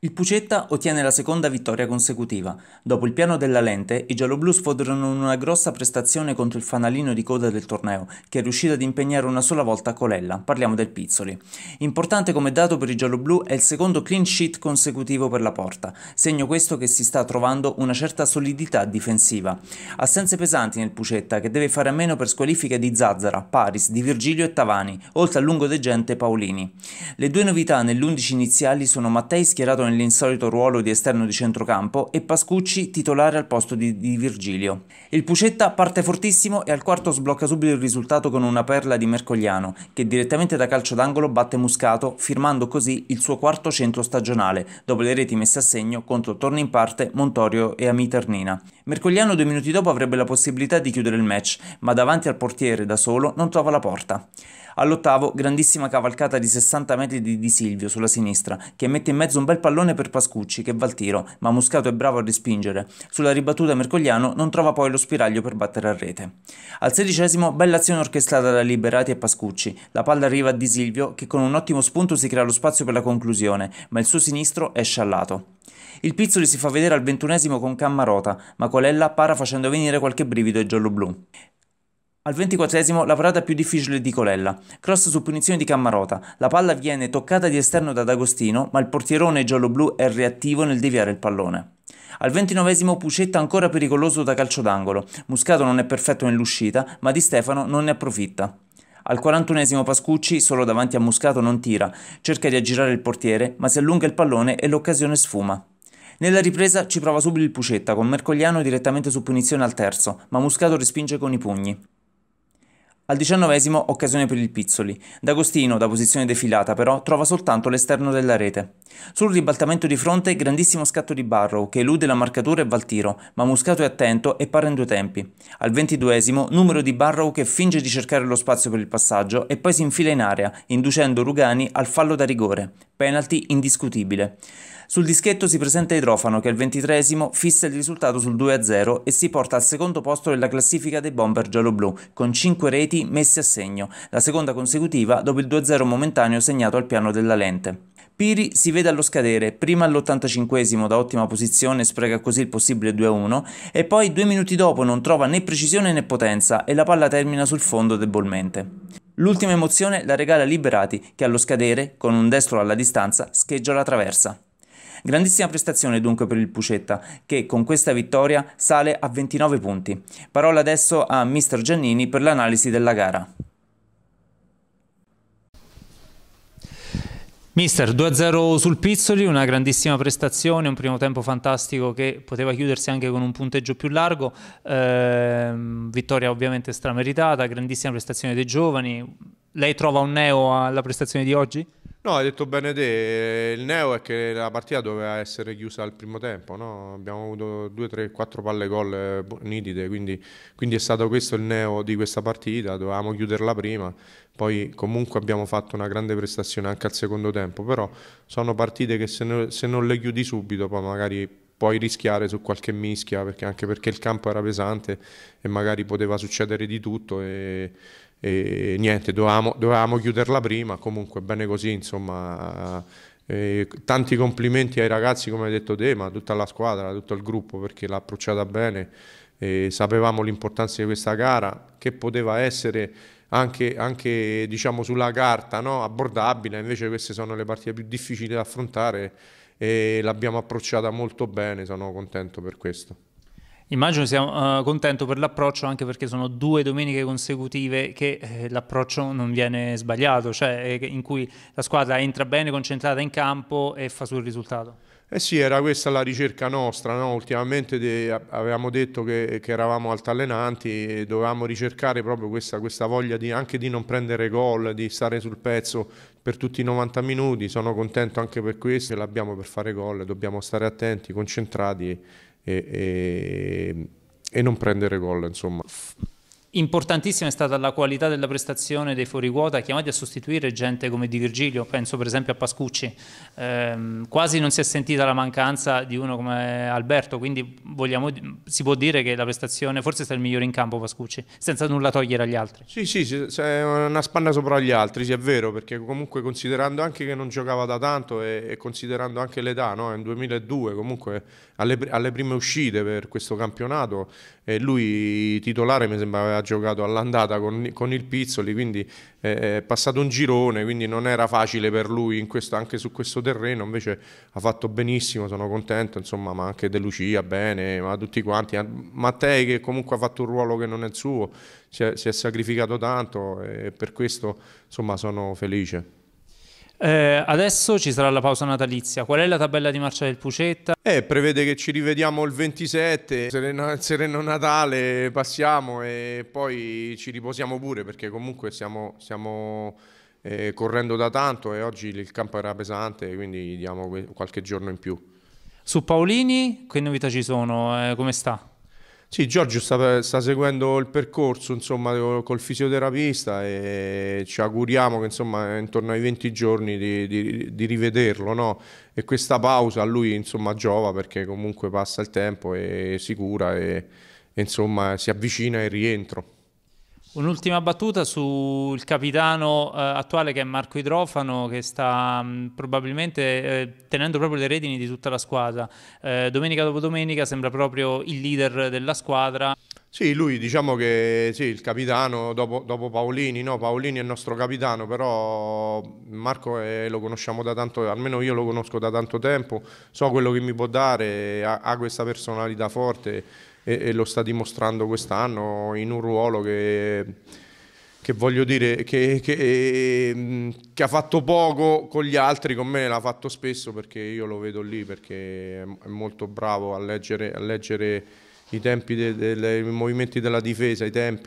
Il Pucetta ottiene la seconda vittoria consecutiva. Dopo il piano della lente, i gialloblu sfoderano una grossa prestazione contro il fanalino di coda del torneo, che è riuscito ad impegnare una sola volta Colella. Parliamo del Pizzoli. Importante come dato per i gialloblu è il secondo clean sheet consecutivo per la porta, segno questo che si sta trovando una certa solidità difensiva. Assenze pesanti nel Pucetta, che deve fare a meno per squalifiche di Zazzara, Paris, Di Virgilio e Tavani, oltre al lungo degente Paolini. Le due novità nell'11 iniziali sono Mattei schierato nell'insolito ruolo di esterno di centrocampo e Pascucci titolare al posto di, di Virgilio. Il Pucetta parte fortissimo e al quarto sblocca subito il risultato con una perla di Mercogliano, che direttamente da calcio d'angolo batte Muscato, firmando così il suo quarto centro stagionale, dopo le reti messe a segno contro Torni in parte, Montorio e Amiternina. Mercogliano due minuti dopo avrebbe la possibilità di chiudere il match, ma davanti al portiere da solo non trova la porta. All'ottavo, grandissima cavalcata di 60 metri di Di Silvio sulla sinistra, che mette in mezzo un bel pallone per Pascucci, che va al tiro, ma Muscato è bravo a respingere. Sulla ribattuta Mercogliano non trova poi lo spiraglio per battere a rete. Al sedicesimo, bella azione orchestrata da Liberati e Pascucci. La palla arriva a Di Silvio, che con un ottimo spunto si crea lo spazio per la conclusione, ma il suo sinistro è sciallato. Il Pizzoli si fa vedere al ventunesimo con Cammarota, ma Colella para facendo venire qualche brivido ai gialloblu. Al 24 la parata più difficile di Colella, cross su punizione di Cammarota, la palla viene toccata di esterno da D'Agostino ma il portierone giallo-blu è reattivo nel deviare il pallone. Al 29 Pucetta ancora pericoloso da calcio d'angolo, Muscato non è perfetto nell'uscita ma Di Stefano non ne approfitta. Al 41 Pascucci, solo davanti a Muscato, non tira, cerca di aggirare il portiere, ma si allunga il pallone e l'occasione sfuma. Nella ripresa ci prova subito il Pucetta con Mercogliano direttamente su punizione al terzo, ma Muscato respinge con i pugni. Al diciannovesimo occasione per il Pizzoli. D'Agostino, da posizione defilata però, trova soltanto l'esterno della rete. Sul ribaltamento di fronte, grandissimo scatto di Barrow, che elude la marcatura e va al tiro, ma Muscato è attento e para in due tempi. Al ventiduesimo, numero di Barrow che finge di cercare lo spazio per il passaggio e poi si infila in area, inducendo Rugani al fallo da rigore. Penalty indiscutibile. Sul dischetto si presenta Idrofano che al ventitresimo fissa il risultato sul 2-0 e si porta al secondo posto della classifica dei bomber giallo con 5 reti messe a segno, la seconda consecutiva dopo il 2-0 momentaneo segnato al piano della lente. Piri si vede allo scadere, prima all85 85 da ottima posizione spreca così il possibile 2-1 e poi due minuti dopo non trova né precisione né potenza e la palla termina sul fondo debolmente. L'ultima emozione la regala Liberati che allo scadere, con un destro alla distanza, scheggia la traversa. Grandissima prestazione dunque per il Pucetta, che con questa vittoria sale a 29 punti. Parola adesso a Mr. Giannini per l'analisi della gara. Mister, 2-0 sul Pizzoli, una grandissima prestazione, un primo tempo fantastico che poteva chiudersi anche con un punteggio più largo, eh, vittoria ovviamente strameritata, grandissima prestazione dei giovani. Lei trova un neo alla prestazione di oggi? No, hai detto bene te, il neo è che la partita doveva essere chiusa al primo tempo, no? abbiamo avuto 2, 3, 4 palle gol boh, nitide, quindi, quindi, è stato questo il neo di questa partita, dovevamo chiuderla prima, poi comunque abbiamo fatto una grande prestazione anche al secondo tempo, però sono partite che se, no, se non le chiudi subito poi magari puoi rischiare su qualche mischia, perché, anche perché il campo era pesante e magari poteva succedere di tutto e, e niente, dovevamo, dovevamo, chiuderla prima, comunque bene così, insomma. Eh, tanti complimenti ai ragazzi, come hai detto te, ma a tutta la squadra, a tutto il gruppo, perché l'ha approcciata bene. Eh, sapevamo l'importanza di questa gara, che poteva essere anche, anche diciamo, sulla carta no? abbordabile, invece queste sono le partite più difficili da affrontare e l'abbiamo approcciata molto bene, sono contento per questo. Immagino siamo uh, eh, contento per l'approccio anche perché sono due domeniche consecutive che eh, l'approccio non viene sbagliato, cioè eh, in cui la squadra entra bene, concentrata in campo e fa sul risultato. Eh sì, era questa la ricerca nostra, no? ultimamente de, avevamo detto che, che, eravamo altallenanti e dovevamo ricercare proprio questa, questa voglia di, anche di non prendere gol, di stare sul pezzo, per tutti i 90 minuti, sono contento anche per questo, l'abbiamo per fare gol, dobbiamo stare attenti, concentrati e, e, e non prendere gol. Insomma. Importantissima è stata la qualità della prestazione dei fuoriguota chiamati a sostituire gente come Di Virgilio, penso per esempio a Pascucci, ehm, quasi non si è sentita la mancanza di uno come Alberto, quindi vogliamo, si può dire che la prestazione forse sta il migliore in campo Pascucci, senza nulla togliere agli altri. Sì, sì, c'è una spanna sopra gli altri, sì è vero, perché comunque considerando anche che non giocava da tanto e, e considerando anche l'età, no? in 2002 comunque alle, alle prime uscite per questo campionato, eh, lui titolare mi sembrava ha giocato all'andata con, con il Pizzoli, quindi eh, è passato un girone, quindi non era facile per lui questo, anche su questo terreno, invece ha fatto benissimo, sono contento, insomma, ma anche De Lucia bene, ma tutti quanti, eh, Mattei che comunque ha fatto un ruolo che non è il suo, si è, si è sacrificato tanto e per questo insomma sono felice. Eh, adesso ci sarà la pausa natalizia. Qual è la tabella di marcia del Pucetta? Eh, prevede che ci rivediamo il 27, sereno, sereno Natale, passiamo e poi ci riposiamo pure perché comunque siamo, siamo eh, correndo da tanto e oggi il campo era pesante, quindi diamo qualche giorno in più. Su Paolini, che novità ci sono? Eh, come sta? Sì, Giorgio sta, sta, seguendo il percorso insomma, col fisioterapista e ci auguriamo che insomma, intorno ai 20 giorni di, di, di rivederlo. No? E questa pausa a lui insomma, giova perché comunque passa il tempo e si cura e, e insomma, si avvicina al rientro. Un'ultima battuta sul capitano eh, attuale che è Marco Idrofano che sta mh, mm, probabilmente eh, tenendo proprio le redini di tutta la squadra. Eh, domenica dopo domenica sembra proprio il leader della squadra. Sì, lui diciamo che sì, il capitano dopo, dopo Paolini, no? Paolini è il nostro capitano, però Marco è, eh, lo conosciamo da tanto, almeno io lo conosco da tanto tempo, so quello che mi può dare, ha, ha questa personalità forte e, e lo sta dimostrando quest'anno in un ruolo che che voglio dire che, che, ehm, che, ha fatto poco con gli altri, con me l'ha fatto spesso perché io lo vedo lì, perché è molto bravo a leggere, a leggere i tempi dei de, de, movimenti della difesa, i tempi.